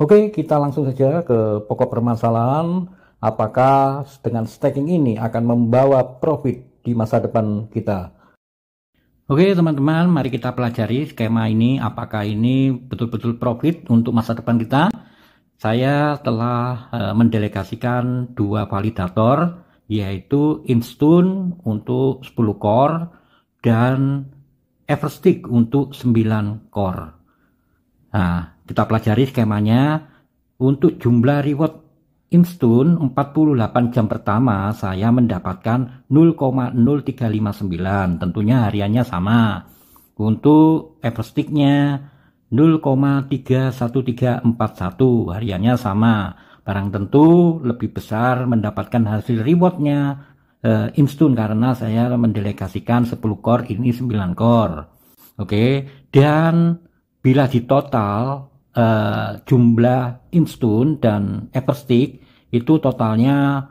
Oke, kita langsung saja ke pokok permasalahan. Apakah dengan staking ini akan membawa profit di masa depan kita? Oke teman-teman, mari kita pelajari skema ini. Apakah ini betul-betul profit untuk masa depan kita? Saya telah uh, mendelegasikan dua validator, yaitu Instune untuk 10 core dan Everstick untuk 9 core. Nah, kita pelajari skemanya. Untuk jumlah reward Instun 48 jam pertama saya mendapatkan 0,0359 tentunya hariannya sama untuk Eversticknya 0,31341 hariannya sama barang tentu lebih besar mendapatkan hasil rewardnya uh, karena saya mendelegasikan 10 core ini 9 core oke okay? dan bila di total uh, jumlah instun dan everstick itu totalnya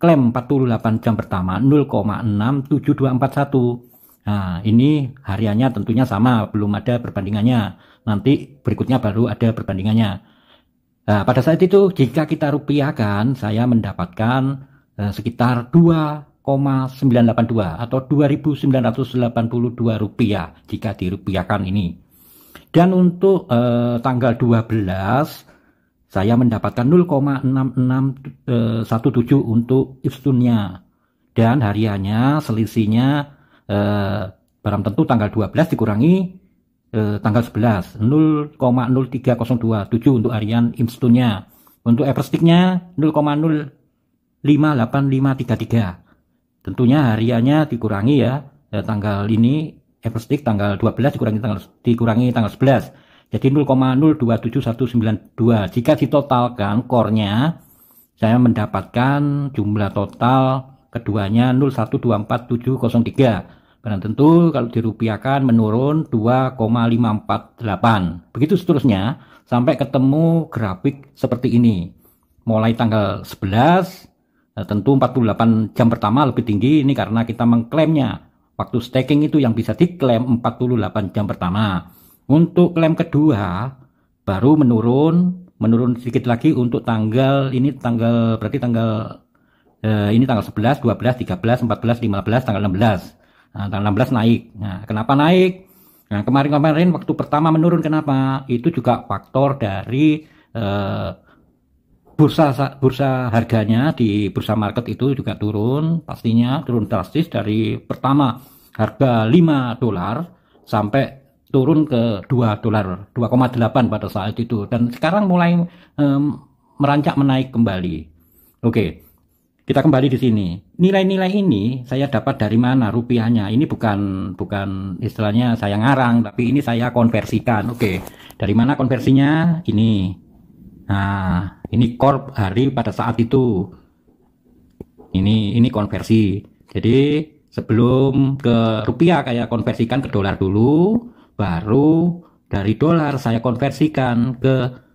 klaim 48 jam pertama 0,67241. Nah, ini hariannya tentunya sama, belum ada perbandingannya. Nanti berikutnya baru ada perbandingannya. Nah, pada saat itu jika kita rupiahkan, saya mendapatkan uh, sekitar 2,982 atau 2.982 rupiah jika dirupiahkan ini. Dan untuk eh, tanggal 12 saya mendapatkan 0,6617 eh, untuk istunnya. Dan hariannya selisihnya eh, barang tentu tanggal 12 dikurangi eh, tanggal 11 0,03027 untuk harian istunnya. Untuk eversticknya 0,058533. Tentunya hariannya dikurangi ya eh, tanggal ini average tanggal 12 dikurangi tanggal dikurangi tanggal 11. Jadi 0,027192. Jika ditotalkan core-nya saya mendapatkan jumlah total keduanya 0124703. Karena tentu kalau dirupiahkan menurun 2,548. Begitu seterusnya sampai ketemu grafik seperti ini. Mulai tanggal 11 tentu 48 jam pertama lebih tinggi ini karena kita mengklaimnya Waktu staking itu yang bisa diklaim 48 jam pertama. Untuk klaim kedua baru menurun, menurun sedikit lagi untuk tanggal ini tanggal berarti tanggal eh, ini tanggal 11, 12, 13, 14, 15, tanggal 16. Nah, tanggal 16 naik. Nah, kenapa naik? Nah, kemarin-kemarin waktu pertama menurun kenapa? Itu juga faktor dari eh, bursa bursa harganya di bursa market itu juga turun, pastinya turun drastis dari pertama harga 5 dolar sampai turun ke 2 dolar 2,8 pada saat itu dan sekarang mulai um, merancak menaik kembali. Oke. Kita kembali di sini. Nilai-nilai ini saya dapat dari mana rupiahnya? Ini bukan bukan istilahnya saya ngarang, tapi ini saya konversikan. Oke. Dari mana konversinya? Ini. Nah, ini korp hari pada saat itu. Ini ini konversi. Jadi Sebelum ke rupiah kayak konversikan ke dolar dulu, baru dari dolar saya konversikan ke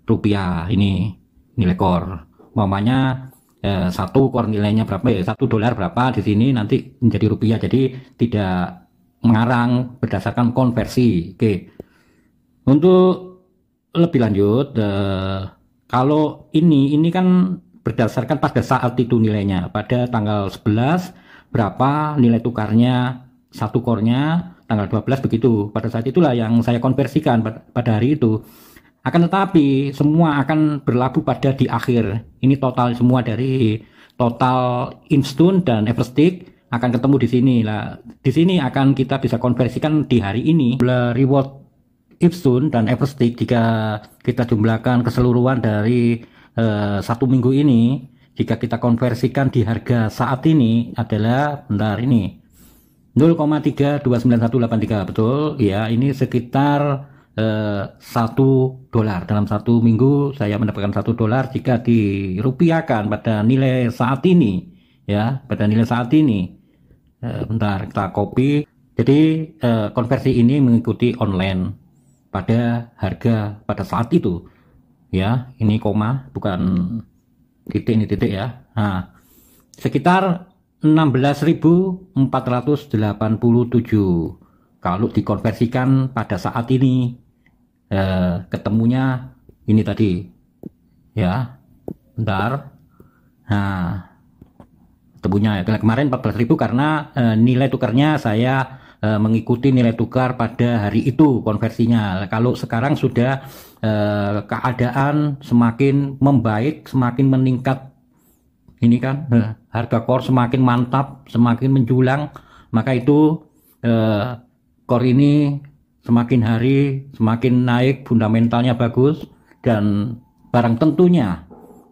rupiah ini nilai kor. Mamanya eh, satu kor nilainya berapa ya? Satu dolar berapa di sini nanti menjadi rupiah. Jadi tidak mengarang berdasarkan konversi. Oke. Untuk lebih lanjut, eh, kalau ini ini kan berdasarkan pada saat itu nilainya pada tanggal 11 berapa nilai tukarnya satu kornya tanggal 12 begitu. Pada saat itulah yang saya konversikan pada hari itu. Akan tetapi semua akan berlaku pada di akhir. Ini total semua dari total instun dan Everstick akan ketemu di sini lah. Di sini akan kita bisa konversikan di hari ini. Reward Ipsun dan Everstick jika kita jumlahkan keseluruhan dari uh, satu minggu ini jika kita konversikan di harga saat ini adalah bentar ini 0,329183 betul ya ini sekitar eh, satu eh, dolar dalam satu minggu saya mendapatkan satu dolar jika dirupiahkan pada nilai saat ini ya pada nilai saat ini eh, bentar kita copy jadi eh, konversi ini mengikuti online pada harga pada saat itu ya ini koma bukan titik ini titik ya nah, sekitar 16.487 kalau dikonversikan pada saat ini eh, ketemunya ini tadi ya bentar nah ketemunya ya kemarin 14.000 karena eh, nilai tukarnya saya uh, mengikuti nilai tukar pada hari itu konversinya. Kalau sekarang sudah uh, keadaan semakin membaik, semakin meningkat ini kan uh, harga kor semakin mantap, semakin menjulang, maka itu uh, ini semakin hari semakin naik, fundamentalnya bagus dan barang tentunya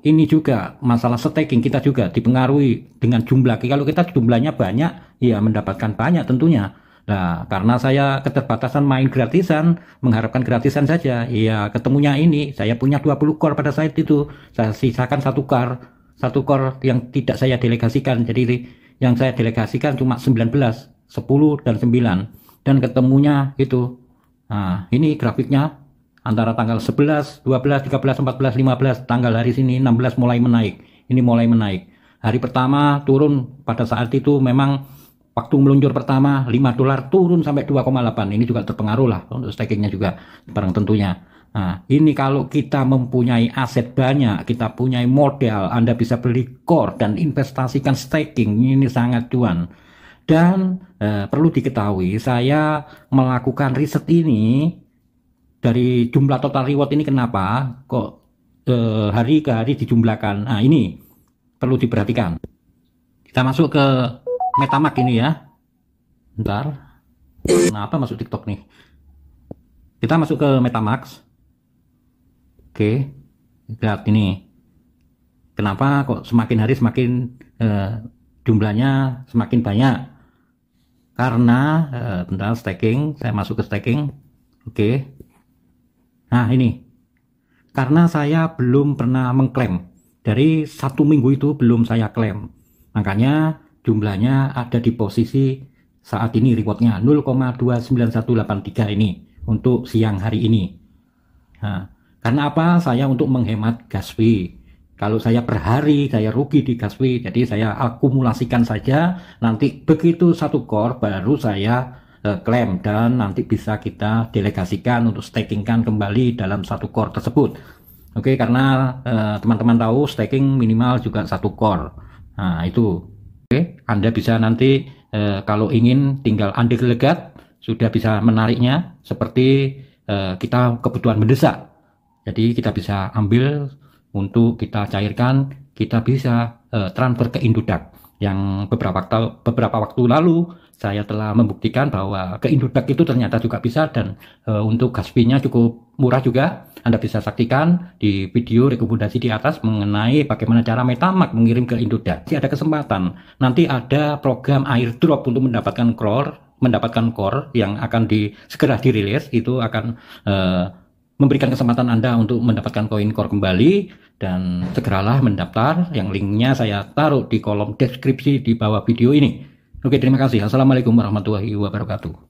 ini juga masalah staking kita juga dipengaruhi dengan jumlah. Kalau kita jumlahnya banyak, ya mendapatkan banyak tentunya. Nah, karena saya keterbatasan main gratisan, mengharapkan gratisan saja. Iya, ketemunya ini, saya punya 20 kor pada saat itu. Saya sisakan satu kor, satu kor yang tidak saya delegasikan. Jadi yang saya delegasikan cuma 19, 10 dan 9. Dan ketemunya itu. Nah, ini grafiknya antara tanggal 11, 12, 13, 14, 15 tanggal hari sini 16 mulai menaik. Ini mulai menaik. Hari pertama turun pada saat itu memang Waktu meluncur pertama 5 dolar turun sampai 2,8. Ini juga terpengaruh lah untuk stakingnya juga barang tentunya. Nah, ini kalau kita mempunyai aset banyak, kita punya modal, Anda bisa beli core dan investasikan staking, ini sangat cuan. Dan eh, perlu diketahui, saya melakukan riset ini dari jumlah total reward ini kenapa kok eh, hari ke hari dijumlahkan. Nah, ini perlu diperhatikan. Kita masuk ke Metamask ini ya. Bentar. Kenapa nah, masuk TikTok nih? Kita masuk ke metamax Oke. Lihat ini. Kenapa kok semakin hari semakin eh, jumlahnya semakin banyak? Karena eh, bentar staking, saya masuk ke staking. Oke. Nah, ini. Karena saya belum pernah mengklaim. Dari satu minggu itu belum saya klaim. Makanya jumlahnya ada di posisi saat ini rewardnya 0,29183 ini untuk siang hari ini nah, karena apa saya untuk menghemat gas fee kalau saya per hari saya rugi di gas fee jadi saya akumulasikan saja nanti begitu satu core baru saya e, klaim dan nanti bisa kita delegasikan untuk stakingkan kembali dalam satu core tersebut oke karena e, teman-teman uh, teman -teman tahu staking minimal juga satu core nah itu Oke, Anda bisa nanti e, kalau ingin tinggal Anda legat sudah bisa menariknya seperti e, kita kebutuhan mendesak. Jadi kita bisa ambil untuk kita cairkan, kita bisa e, transfer ke Indodax yang beberapa waktu, beberapa waktu lalu saya telah membuktikan bahwa ke Indodax itu ternyata juga bisa dan e, untuk gas nya cukup murah juga. Anda bisa saksikan di video rekomendasi di atas mengenai bagaimana cara metamak mengirim ke Indodax. Jadi ada kesempatan. Nanti ada program airdrop untuk mendapatkan core, mendapatkan core yang akan di segera dirilis itu akan e, memberikan kesempatan Anda untuk mendapatkan koin core kembali dan segeralah mendaftar yang linknya saya taruh di kolom deskripsi di bawah video ini. Oke, terima kasih. Assalamualaikum warahmatullahi wabarakatuh.